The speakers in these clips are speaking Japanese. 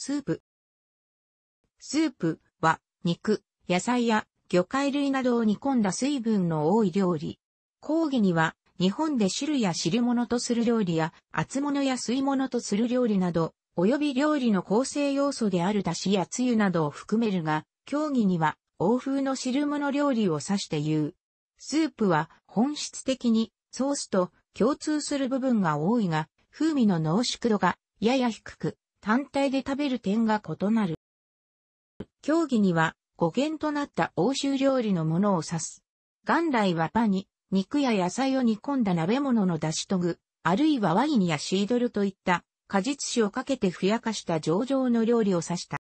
スープ。スープは肉、野菜や魚介類などを煮込んだ水分の多い料理。講義には日本で汁や汁物とする料理や厚物や吸い物とする料理など、及び料理の構成要素である出汁やつゆなどを含めるが、競技には欧風の汁物料理を指して言う。スープは本質的にソースと共通する部分が多いが、風味の濃縮度がやや低く、単体で食べる点が異なる。競技には語源となった欧州料理のものを指す。元来はパに肉や野菜を煮込んだ鍋物の出しとぐ、あるいはワインやシードルといった果実酒をかけてふやかした上々の料理を指した。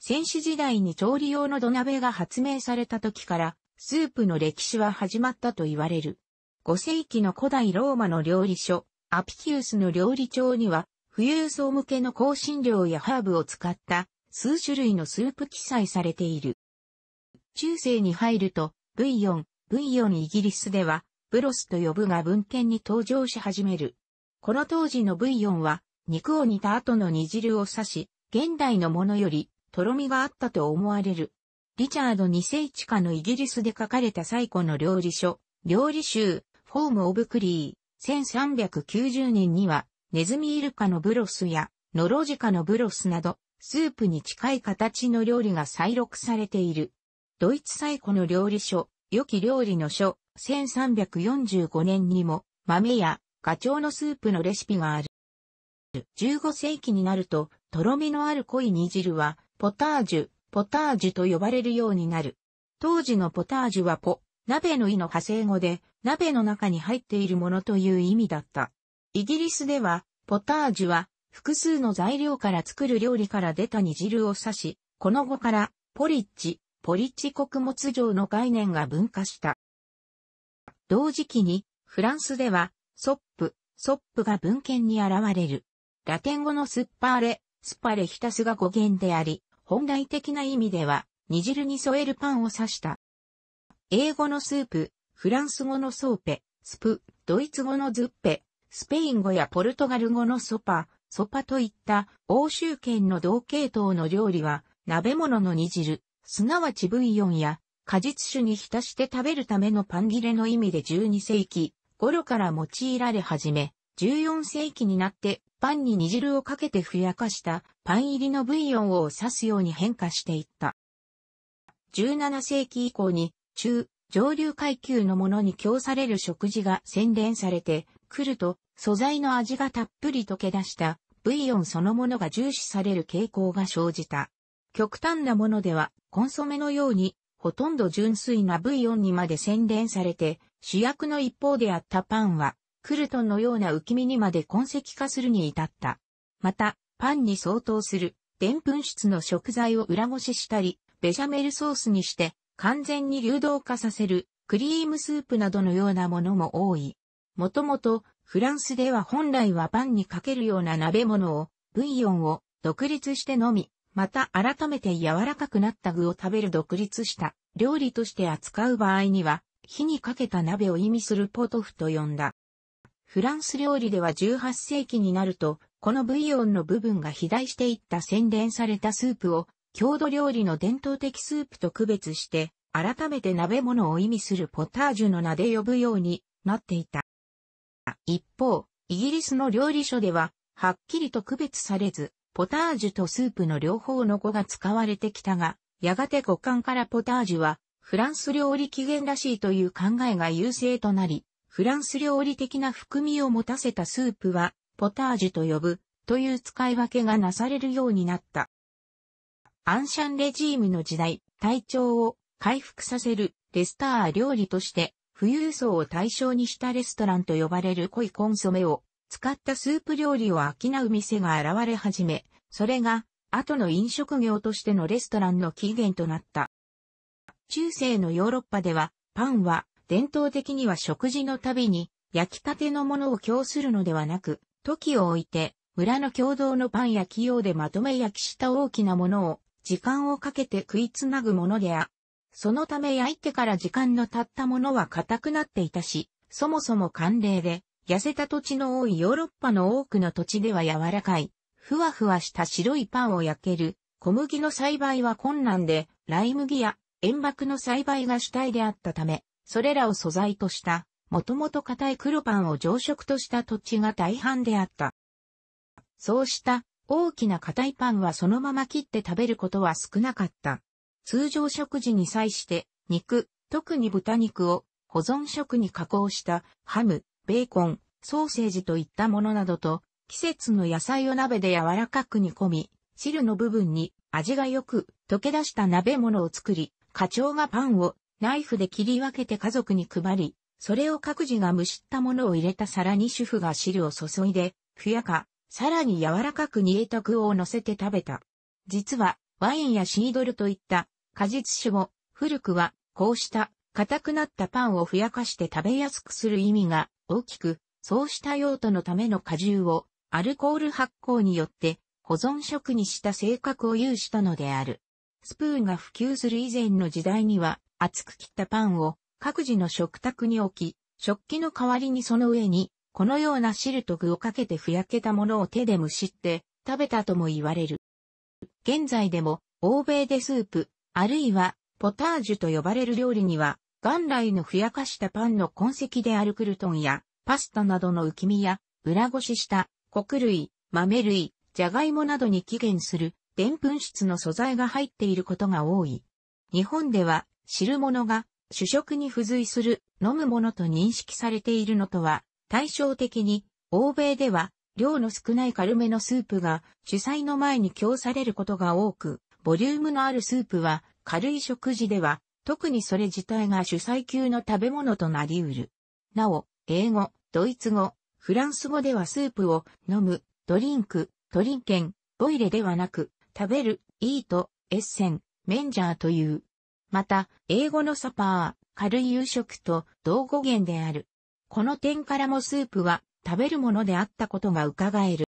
戦士時代に調理用の土鍋が発明された時から、スープの歴史は始まったと言われる。5世紀の古代ローマの料理書、アピキウスの料理帳には、富裕層向けの香辛料やハーブを使った数種類のスープ記載されている。中世に入ると、ブイヨン、ブイヨンイギリスでは、ブロスと呼ぶが文献に登場し始める。この当時のブイヨンは、肉を煮た後の煮汁を刺し、現代のものより、とろみがあったと思われる。リチャード2世地下のイギリスで書かれた最古の料理書、料理集、フォーム・オブ・クリー、1390年には、ネズミイルカのブロスや、ノロジカのブロスなど、スープに近い形の料理が再録されている。ドイツ最古の料理書、良き料理の書、1345年にも、豆やガチョウのスープのレシピがある。15世紀になると、とろみのある濃い煮汁は、ポタージュ、ポタージュと呼ばれるようになる。当時のポタージュはポ、鍋の意の派生語で、鍋の中に入っているものという意味だった。イギリスでは、ポタージュは、複数の材料から作る料理から出た煮汁を指し、この語から、ポリッチ、ポリッチ穀物状の概念が分化した。同時期に、フランスでは、ソップ、ソップが文献に現れる。ラテン語のスッパーレ、スパレヒタスが語源であり、本来的な意味では、煮汁に添えるパンを指した。英語のスープ、フランス語のソーペ、スプ、ドイツ語のズッペ、スペイン語やポルトガル語のソパ、ソパといった欧州圏の同系統の料理は、鍋物の煮汁、すなわちブイヨンや果実酒に浸して食べるためのパン切れの意味で12世紀頃から用いられ始め、14世紀になってパンに煮汁をかけてふやかしたパン入りのブイヨンを指すように変化していった。17世紀以降に中、上流階級のものに供される食事が洗練されて、来ると、素材の味がたっぷり溶け出したブイヨンそのものが重視される傾向が生じた。極端なものでは、コンソメのように、ほとんど純粋なブイヨンにまで洗練されて、主役の一方であったパンは、クルトンのような浮き身にまで痕跡化するに至った。また、パンに相当する、でんぷん質の食材を裏ごししたり、ベシャメルソースにして、完全に流動化させる、クリームスープなどのようなものも多い。もともと、フランスでは本来はパンにかけるような鍋物を、ブイヨンを独立して飲み、また改めて柔らかくなった具を食べる独立した料理として扱う場合には、火にかけた鍋を意味するポトフと呼んだ。フランス料理では18世紀になると、このブイヨンの部分が肥大していった洗練されたスープを、郷土料理の伝統的スープと区別して、改めて鍋物を意味するポタージュの名で呼ぶようになっていた。一方、イギリスの料理書では、はっきりと区別されず、ポタージュとスープの両方の語が使われてきたが、やがて五感からポタージュは、フランス料理起源らしいという考えが優勢となり、フランス料理的な含みを持たせたスープは、ポタージュと呼ぶ、という使い分けがなされるようになった。アンシャンレジームの時代、体調を回復させるレスター料理として富裕層を対象にしたレストランと呼ばれる濃いコンソメを使ったスープ料理を商う店が現れ始め、それが後の飲食業としてのレストランの起源となった。中世のヨーロッパではパンは伝統的には食事のたびに焼きたてのものを供するのではなく、時を置いて村の共同のパン焼き用でまとめ焼きした大きなものを時間をかけて食いつなぐものであそのため焼いてから時間の経ったものは硬くなっていたし、そもそも寒冷で、痩せた土地の多いヨーロッパの多くの土地では柔らかい、ふわふわした白いパンを焼ける、小麦の栽培は困難で、ライ麦や塩爆の栽培が主体であったため、それらを素材とした、もともと硬い黒パンを常食とした土地が大半であった。そうした大きな硬いパンはそのまま切って食べることは少なかった。通常食事に際して肉、特に豚肉を保存食に加工したハム、ベーコン、ソーセージといったものなどと季節の野菜を鍋で柔らかく煮込み、汁の部分に味がよく溶け出した鍋物を作り、課長がパンをナイフで切り分けて家族に配り、それを各自が蒸したものを入れた皿に主婦が汁を注いで、ふやか、さらに柔らかく煮えた具を乗せて食べた。実は、ワインやシードルといった果実酒を古くはこうした硬くなったパンをふやかして食べやすくする意味が大きく、そうした用途のための果汁をアルコール発酵によって保存食にした性格を有したのである。スプーンが普及する以前の時代には厚く切ったパンを各自の食卓に置き、食器の代わりにその上にこのような汁と具をかけてふやけたものを手でむしって食べたとも言われる。現在でも欧米でスープ、あるいは、ポタージュと呼ばれる料理には、元来のふやかしたパンの痕跡であるクルトンや、パスタなどの浮き身や、裏ごしした穀類、豆類、じゃがいもなどに起源する、でんぷん質の素材が入っていることが多い。日本では、汁物が主食に付随する飲むものと認識されているのとは、対照的に、欧米では、量の少ない軽めのスープが主菜の前に供されることが多く、ボリュームのあるスープは、軽い食事では、特にそれ自体が主菜級の食べ物となり得る。なお、英語、ドイツ語、フランス語ではスープを飲む、ドリンク、トリンケン、ボイレではなく、食べる、イート、エッセン、メンジャーという。また、英語のサパー、軽い夕食と同語源である。この点からもスープは食べるものであったことが伺える。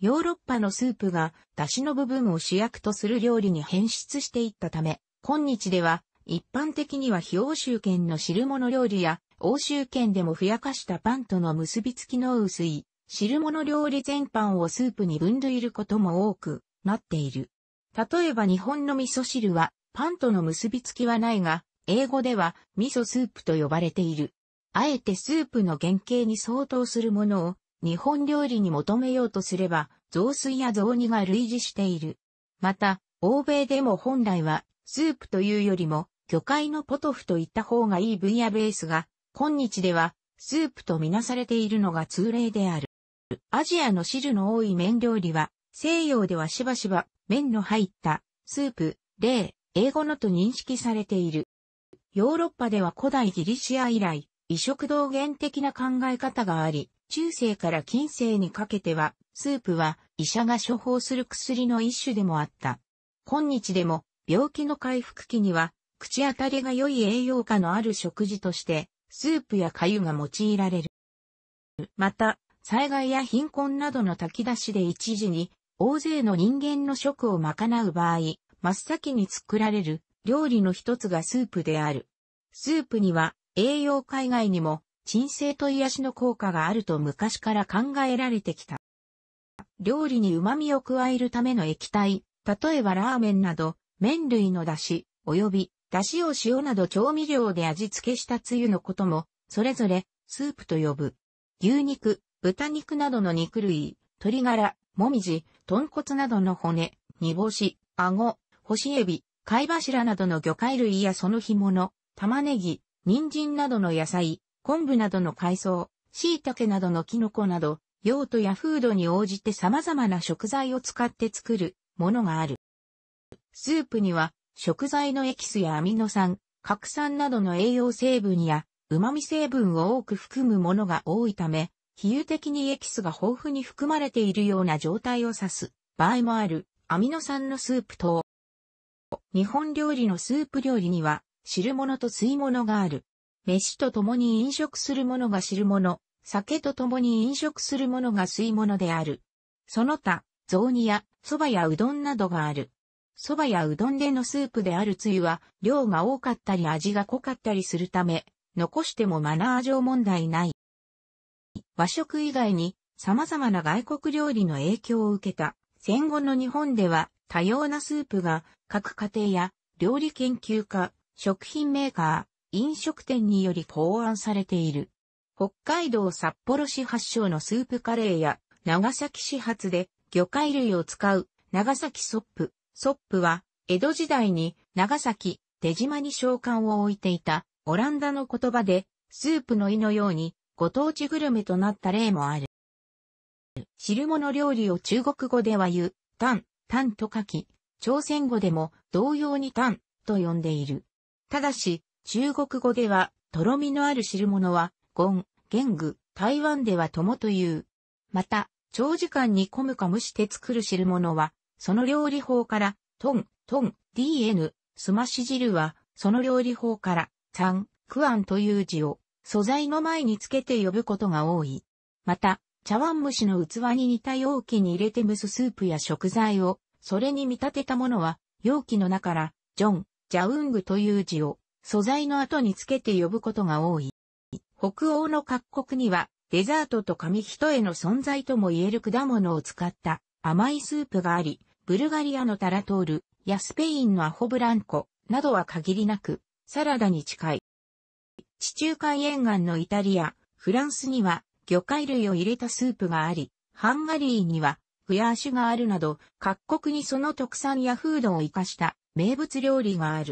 ヨーロッパのスープが、出汁の部分を主役とする料理に変質していったため、今日では、一般的には非欧州圏の汁物料理や、欧州圏でもふやかしたパンとの結びつきの薄い、汁物料理全般をスープに分類ることも多くなっている。例えば日本の味噌汁は、パンとの結びつきはないが、英語では味噌スープと呼ばれている。あえてスープの原型に相当するものを日本料理に求めようとすれば、雑炊や雑煮が類似している。また、欧米でも本来は、スープというよりも、魚介のポトフといった方がいい分野ベースが、今日では、スープとみなされているのが通例である。アジアの汁の多い麺料理は、西洋ではしばしば麺の入ったスープ、例、英語のと認識されている。ヨーロッパでは古代ギリシア以来、異色同源的な考え方があり、中世から近世にかけては、スープは医者が処方する薬の一種でもあった。今日でも病気の回復期には、口当たりが良い栄養価のある食事として、スープや粥が用いられる。また、災害や貧困などの炊き出しで一時に、大勢の人間の食を賄う場合、真っ先に作られる料理の一つがスープである。スープには栄養海外にも鎮静と癒しの効果があると昔から考えられてきた。料理に旨味を加えるための液体、例えばラーメンなど、麺類の出汁、及び、出汁を塩など調味料で味付けしたつゆのことも、それぞれ、スープと呼ぶ。牛肉、豚肉などの肉類、鶏ガラ、もみじ、豚骨などの骨、煮干し、顎、干しエビ、貝柱などの魚介類やその干物、玉ねぎ、人参などの野菜、昆布などの海藻、椎茸などのキノコなど、用途や風土に応じて様々な食材を使って作るものがある。スープには食材のエキスやアミノ酸、核酸などの栄養成分や旨味成分を多く含むものが多いため、比喩的にエキスが豊富に含まれているような状態を指す場合もあるアミノ酸のスープ等。日本料理のスープ料理には汁物と吸い物がある。飯と共に飲食する者が汁物、酒と共に飲食する者が吸い物である。その他、雑煮や、蕎麦やうどんなどがある。蕎麦やうどんでのスープであるつゆは、量が多かったり味が濃かったりするため、残してもマナー上問題ない。和食以外に、様々な外国料理の影響を受けた、戦後の日本では、多様なスープが、各家庭や、料理研究家、食品メーカー、飲食店により考案されている。北海道札幌市発祥のスープカレーや、長崎市発で魚介類を使う長崎ソップ。ソップは、江戸時代に長崎、出島に召喚を置いていたオランダの言葉で、スープの胃のようにご当地グルメとなった例もある。汁物料理を中国語では言う、タン、タンと書き、朝鮮語でも同様にタンと呼んでいる。ただし、中国語では、とろみのある汁物は、ゴン、ゲング、台湾では友という。また、長時間煮込むか蒸して作る汁物は、その料理法から、トン、トン、dn、すまし汁は、その料理法から、タン、クアンという字を、素材の前につけて呼ぶことが多い。また、茶碗蒸しの器に似た容器に入れて蒸すスープや食材を、それに見立てたものは、容器の中から、ジョン、ジャウングという字を、素材の後につけて呼ぶことが多い。北欧の各国には、デザートと紙一重の存在とも言える果物を使った甘いスープがあり、ブルガリアのタラトールやスペインのアホブランコなどは限りなくサラダに近い。地中海沿岸のイタリア、フランスには魚介類を入れたスープがあり、ハンガリーにはフヤーシュがあるなど各国にその特産や風土を生かした名物料理がある。